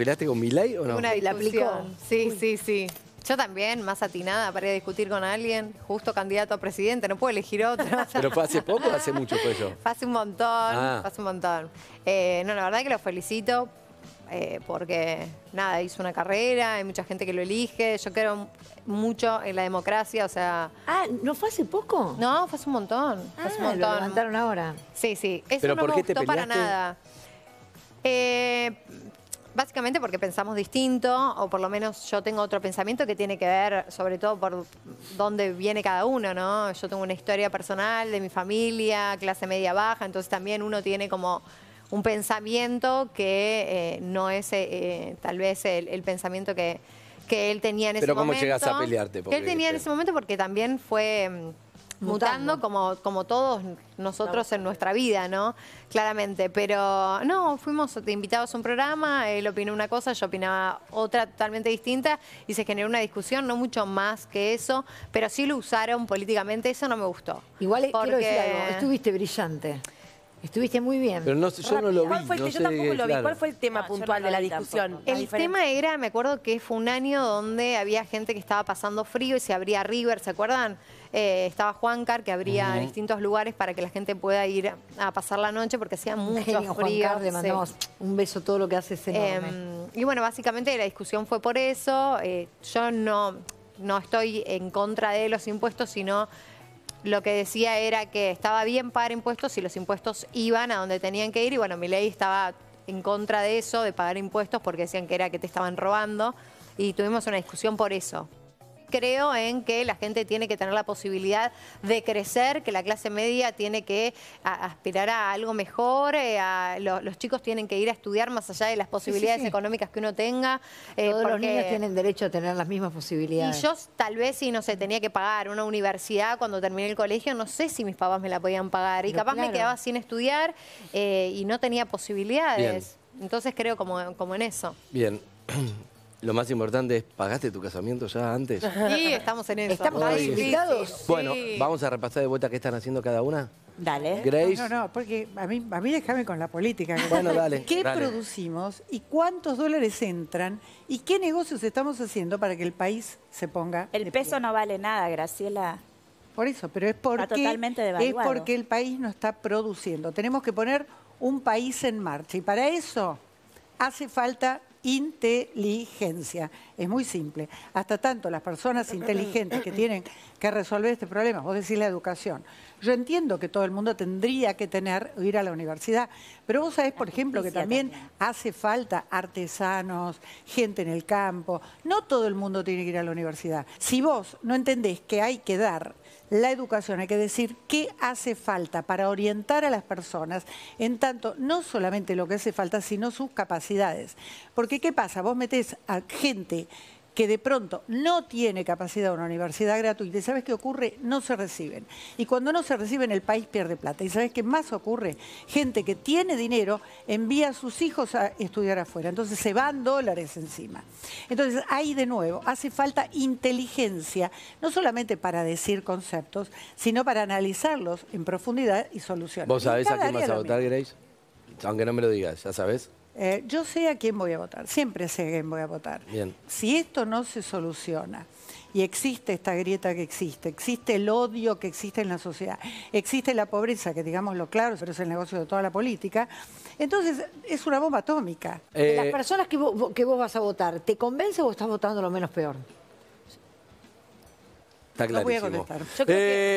pelaste con Milay o no? Una y la aplicó. Sí, sí, sí. Yo también, más atinada, para ir a discutir con alguien, justo candidato a presidente, no puedo elegir otro. ¿Pero fue hace poco o hace mucho fue yo? Fue hace un montón, ah. fue hace un montón. Eh, no, la verdad es que lo felicito eh, porque, nada, hizo una carrera, hay mucha gente que lo elige, yo creo mucho en la democracia, o sea... Ah, ¿no fue hace poco? No, fue hace un montón, hace un ah, montón. lo levantaron ahora. Sí, sí, eso no por me gustó para nada. Eh, Básicamente porque pensamos distinto, o por lo menos yo tengo otro pensamiento que tiene que ver sobre todo por dónde viene cada uno, ¿no? Yo tengo una historia personal de mi familia, clase media baja, entonces también uno tiene como un pensamiento que eh, no es eh, eh, tal vez el, pensamiento que, él tenía en ese momento. Pero ¿cómo llegas a pelearte? Que él tenía en ese momento porque también fue mm, mutando, como, como todos nosotros en nuestra vida, ¿no? Claramente, pero no, fuimos invitados a un programa, él opinó una cosa, yo opinaba otra totalmente distinta y se generó una discusión, no mucho más que eso, pero sí lo usaron políticamente, eso no me gustó. Igual eh, quiero decir algo, estuviste brillante. Estuviste muy bien. Pero no, yo no lo vi. yo tampoco lo vi. ¿Cuál fue el tema puntual de la discusión? El tema era, me acuerdo que fue un año donde había gente que estaba pasando frío y se abría River, ¿se acuerdan? Eh, estaba Juancar, que abría distintos lugares para que la gente pueda ir a pasar la noche porque hacía mucho frío. Juancar, le mandamos un beso, todo lo que hace ese eh, Y bueno, básicamente la discusión fue por eso. Eh, yo no, no estoy en contra de los impuestos, sino lo que decía era que estaba bien pagar impuestos y los impuestos iban a donde tenían que ir. Y bueno, mi ley estaba en contra de eso, de pagar impuestos, porque decían que era que te estaban robando. Y tuvimos una discusión por eso, creo en que la gente tiene que tener la posibilidad de crecer, que la clase media tiene que aspirar a algo mejor, eh, a, los chicos tienen que ir a estudiar más allá de las posibilidades económicas que uno tenga. Eh, Todos los niños tienen derecho a tener las mismas posibilidades. Y yo tal vez si, no sé, tenía que pagar una universidad cuando terminé el colegio, no sé si mis papás me la podían pagar y capaz me quedaba sin estudiar eh, y no tenía posibilidades. Entonces creo como, como en eso. Bien, lo más importante es, ¿pagaste tu casamiento ya antes? Sí, estamos en eso. Estamos ahí invitados. Bueno, vamos a repasar de vuelta qué están haciendo cada una. Dale. Grace. No, no, porque a mí, a déjame con la política. Bueno, dale. ¿Qué producimos y cuántos dólares entran y qué negocios estamos haciendo para que el país se ponga. El peso no vale nada, Graciela. Por eso, pero es porque, totalmente es porque el país no está produciendo. Tenemos que poner un país en marcha y para eso hace falta inteligencia. Es muy simple. Hasta tanto las personas inteligentes que tienen que resolver este problema, vos decís la educación. Yo entiendo que todo el mundo tendría que tener ir a la universidad, pero vos sabés, por ejemplo, que también, hace falta artesanos, gente en el campo. No todo el mundo tiene que ir a la universidad. Si vos no entendés que hay que dar la educación, hay que decir qué hace falta para orientar a las personas en tanto no solamente lo que hace falta, sino sus capacidades. Porque ¿qué pasa? Vos metés a gente que de pronto no tiene capacidad una universidad gratuita y sabes qué ocurre, no se reciben. Y cuando no se reciben el país pierde plata. Y sabes qué más ocurre, gente que tiene dinero envía a sus hijos a estudiar afuera, entonces se van dólares encima. Entonces ahí de nuevo hace falta inteligencia, no solamente para decir conceptos, sino para analizarlos en profundidad y solucionar. ¿Vos sabés a quién vas a votar, Grace? Aunque no me lo digas, ya sabes. Eh, yo sé a quién voy a votar, siempre sé a quién voy a votar. Bien. Si esto no se soluciona y existe esta grieta que existe, existe el odio que existe en la sociedad, existe la pobreza, que digamos lo claro, pero es el negocio de toda la política, entonces es una bomba atómica. las eh, personas que vos, que vos vas a votar, ¿te convence o estás votando lo menos peor? No voy a contestar. Yo creo que... Eh,